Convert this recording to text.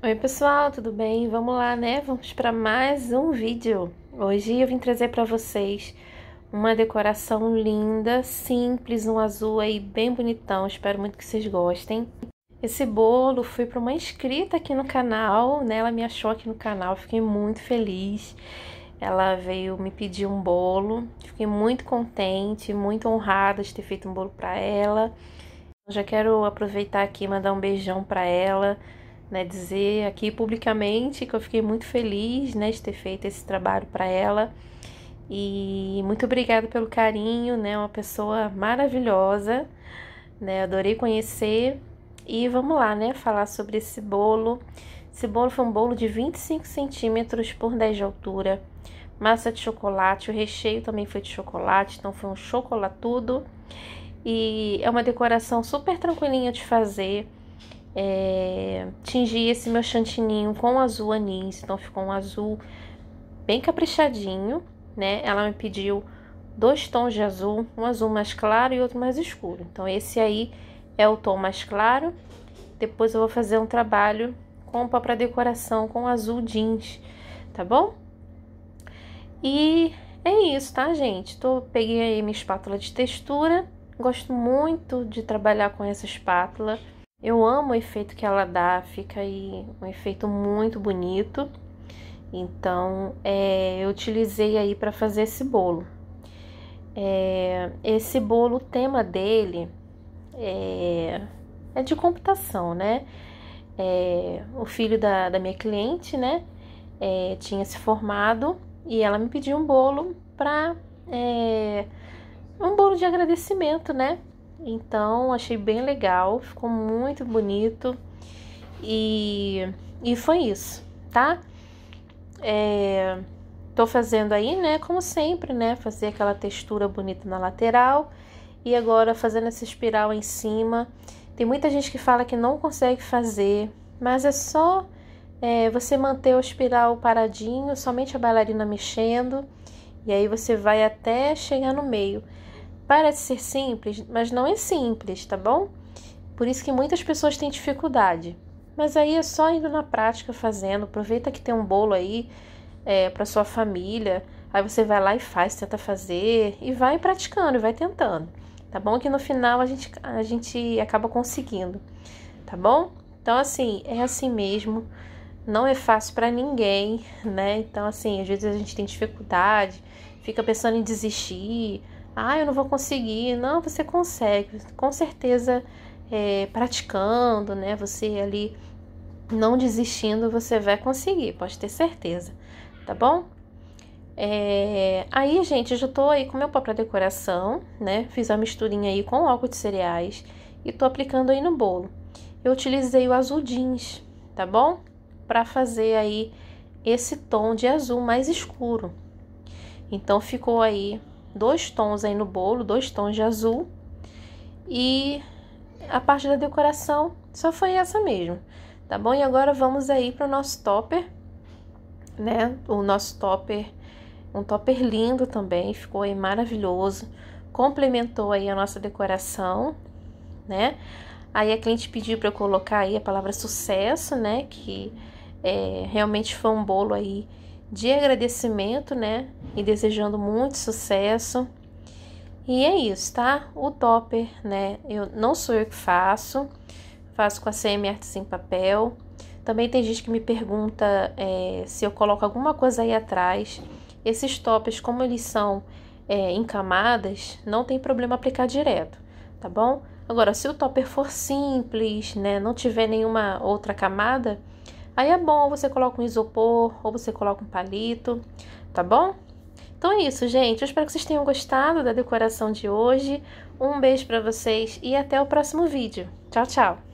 Oi pessoal, tudo bem? Vamos lá, né? Vamos para mais um vídeo. Hoje eu vim trazer para vocês uma decoração linda, simples, um azul aí bem bonitão. Espero muito que vocês gostem. Esse bolo foi para uma inscrita aqui no canal, né? Ela me achou aqui no canal, fiquei muito feliz. Ela veio me pedir um bolo, fiquei muito contente, muito honrada de ter feito um bolo para ela. já quero aproveitar aqui e mandar um beijão para ela né, dizer aqui publicamente que eu fiquei muito feliz né, de ter feito esse trabalho para ela. E muito obrigada pelo carinho, né? Uma pessoa maravilhosa, né? Adorei conhecer. E vamos lá, né? Falar sobre esse bolo. Esse bolo foi um bolo de 25 centímetros por 10 de altura, massa de chocolate, o recheio também foi de chocolate, então foi um chocolatudo. E é uma decoração super tranquilinha de fazer é, tingi esse meu chantininho com azul anis, então ficou um azul bem caprichadinho, né? Ela me pediu dois tons de azul, um azul mais claro e outro mais escuro. Então esse aí é o tom mais claro. Depois eu vou fazer um trabalho com para decoração com azul jeans, tá bom? E é isso, tá, gente? Tô, peguei aí minha espátula de textura. Gosto muito de trabalhar com essa espátula. Eu amo o efeito que ela dá, fica aí um efeito muito bonito. Então, é, eu utilizei aí para fazer esse bolo. É, esse bolo, o tema dele é, é de computação, né? É, o filho da, da minha cliente, né, é, tinha se formado e ela me pediu um bolo para é, um bolo de agradecimento, né? Então, achei bem legal, ficou muito bonito. E, e foi isso, tá? É, tô fazendo aí, né, como sempre, né, fazer aquela textura bonita na lateral. E agora fazendo essa espiral em cima. Tem muita gente que fala que não consegue fazer, mas é só é, você manter o espiral paradinho, somente a bailarina mexendo. E aí você vai até chegar no meio. Parece ser simples, mas não é simples, tá bom? Por isso que muitas pessoas têm dificuldade. Mas aí é só indo na prática fazendo. Aproveita que tem um bolo aí é, para sua família. Aí você vai lá e faz, tenta fazer e vai praticando, vai tentando. Tá bom? Que no final a gente, a gente acaba conseguindo. Tá bom? Então, assim, é assim mesmo. Não é fácil para ninguém, né? Então, assim, às vezes a gente tem dificuldade, fica pensando em desistir ah, eu não vou conseguir. Não, você consegue, com certeza, é, praticando, né? Você ali não desistindo, você vai conseguir, pode ter certeza, tá bom? É, aí, gente, eu já tô aí com meu pó para decoração, né? Fiz a misturinha aí com álcool de cereais e tô aplicando aí no bolo. Eu utilizei o azul jeans, tá bom? Para fazer aí esse tom de azul mais escuro. Então ficou aí dois tons aí no bolo, dois tons de azul. E a parte da decoração só foi essa mesmo, tá bom? E agora vamos aí para o nosso topper, né? O nosso topper, um topper lindo também, ficou aí maravilhoso. Complementou aí a nossa decoração, né? Aí a cliente pediu para eu colocar aí a palavra sucesso, né? Que é, realmente foi um bolo aí de agradecimento, né? e desejando muito sucesso. E é isso, tá? O topper, né? Eu não sou eu que faço, faço com a CM Artes em Papel. Também tem gente que me pergunta é, se eu coloco alguma coisa aí atrás. Esses toppers, como eles são é, em camadas, não tem problema aplicar direto, tá bom? Agora, se o topper for simples, né, não tiver nenhuma outra camada, aí é bom, você coloca um isopor ou você coloca um palito, tá bom? Então é isso, gente. Eu espero que vocês tenham gostado da decoração de hoje. Um beijo para vocês e até o próximo vídeo. Tchau, tchau!